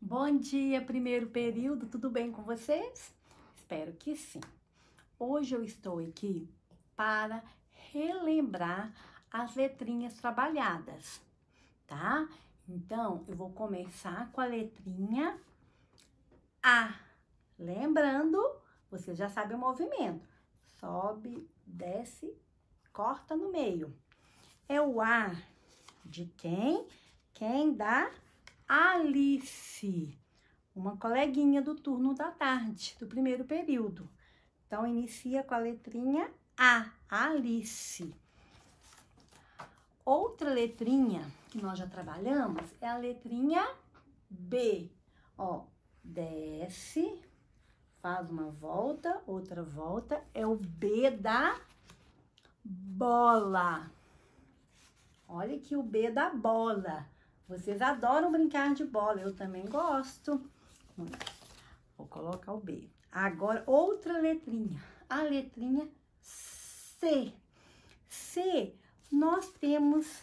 Bom dia, primeiro período, tudo bem com vocês? Espero que sim. Hoje eu estou aqui para relembrar as letrinhas trabalhadas, tá? Então, eu vou começar com a letrinha A. Lembrando, vocês já sabe o movimento. Sobe, desce, corta no meio. É o A de quem? Quem dá? Alice, uma coleguinha do turno da tarde, do primeiro período. Então, inicia com a letrinha A, Alice. Outra letrinha que nós já trabalhamos é a letrinha B. Ó, desce, faz uma volta, outra volta, é o B da bola. Olha aqui o B da bola. Vocês adoram brincar de bola, eu também gosto. Vou colocar o B. Agora, outra letrinha, a letrinha C. C, nós temos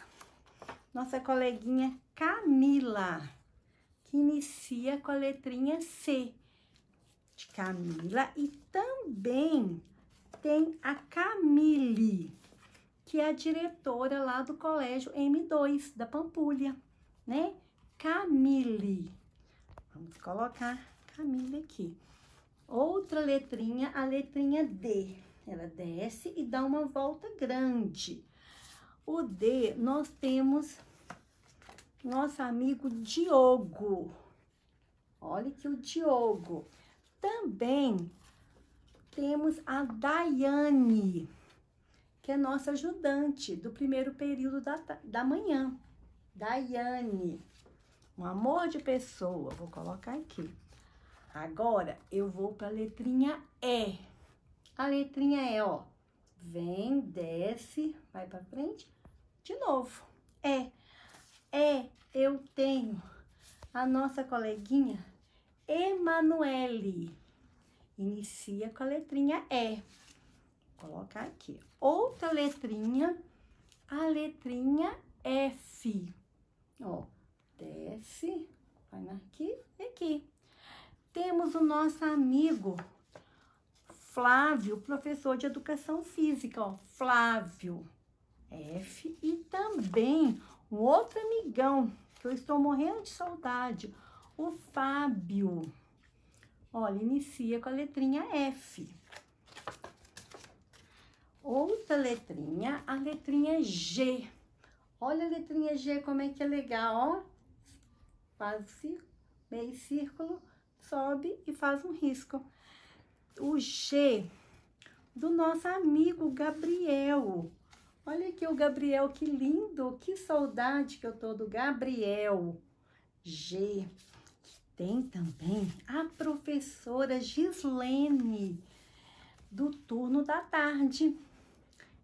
nossa coleguinha Camila, que inicia com a letrinha C de Camila. E também tem a Camille, que é a diretora lá do Colégio M2, da Pampulha né? Camille. Vamos colocar Camille aqui. Outra letrinha, a letrinha D. Ela desce e dá uma volta grande. O D, nós temos nosso amigo Diogo. Olha que o Diogo. Também temos a Daiane, que é nossa ajudante do primeiro período da, da manhã. Daiane. Um amor de pessoa. Vou colocar aqui. Agora eu vou para a letrinha E. A letrinha E, ó. Vem, desce, vai para frente. De novo. E. E, eu tenho a nossa coleguinha Emanuele. Inicia com a letrinha E. Vou colocar aqui. Outra letrinha, a letrinha F. Ó, desce, vai aqui e aqui. Temos o nosso amigo Flávio, professor de Educação Física, ó, Flávio F. E também um outro amigão, que eu estou morrendo de saudade, o Fábio. Olha, inicia com a letrinha F. Outra letrinha, a letrinha G. Olha a letrinha G, como é que é legal, ó. Faz meio círculo, sobe e faz um risco. O G do nosso amigo Gabriel. Olha aqui o Gabriel, que lindo, que saudade que eu tô do Gabriel. G. Tem também a professora Gislene, do turno da tarde,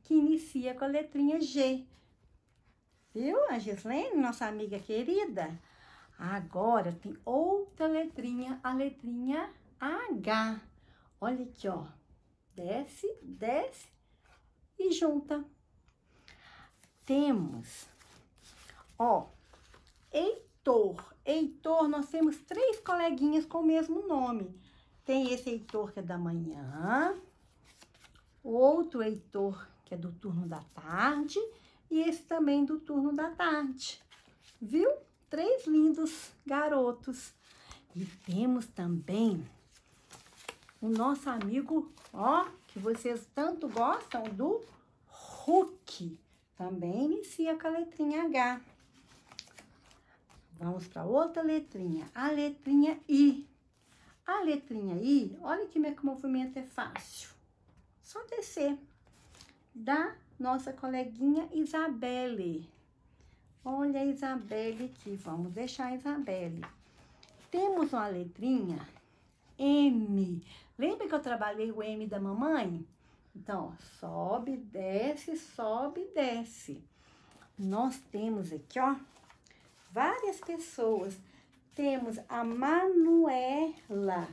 que inicia com a letrinha G. Viu, a Gislene, nossa amiga querida? Agora tem outra letrinha, a letrinha H. Olha aqui, ó. Desce, desce e junta. Temos, ó, Heitor. Heitor, nós temos três coleguinhas com o mesmo nome. Tem esse Heitor que é da manhã, outro Heitor que é do turno da tarde e esse também do turno da tarde, viu? Três lindos garotos. E temos também o nosso amigo, ó, que vocês tanto gostam, do Hulk. Também inicia com a letrinha H. Vamos para outra letrinha, a letrinha I. A letrinha I, olha que meu movimento é fácil. Só descer da nossa coleguinha Isabelle. Olha a Isabelle aqui, vamos deixar a Isabelle. Temos uma letrinha M. Lembra que eu trabalhei o M da mamãe? Então, ó, sobe, desce, sobe, desce. Nós temos aqui, ó, várias pessoas. Temos a Manuela,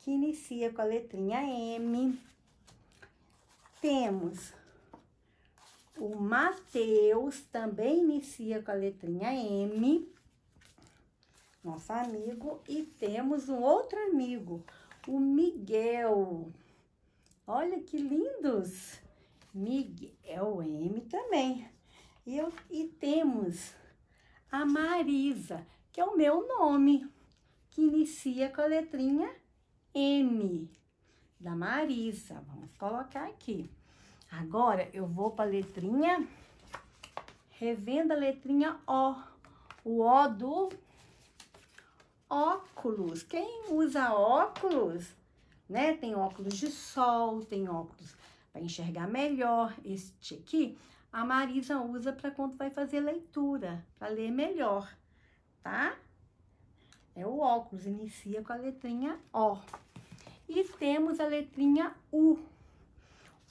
que inicia com a letrinha M. Temos o Matheus também inicia com a letrinha M, nosso amigo. E temos um outro amigo, o Miguel. Olha que lindos! Miguel M também. E, eu, e temos a Marisa, que é o meu nome, que inicia com a letrinha M, da Marisa. Vamos colocar aqui. Agora, eu vou para a letrinha, revendo a letrinha O. O O do óculos. Quem usa óculos, né? Tem óculos de sol, tem óculos para enxergar melhor. Este aqui, a Marisa usa para quando vai fazer leitura, para ler melhor, tá? É o óculos, inicia com a letrinha O. E temos a letrinha U.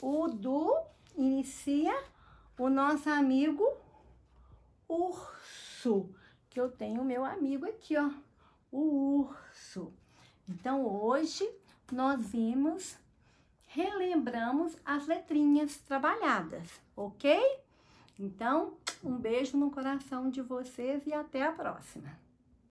O do inicia o nosso amigo urso, que eu tenho meu amigo aqui, ó, o urso. Então, hoje nós vimos, relembramos as letrinhas trabalhadas, ok? Então, um beijo no coração de vocês e até a próxima.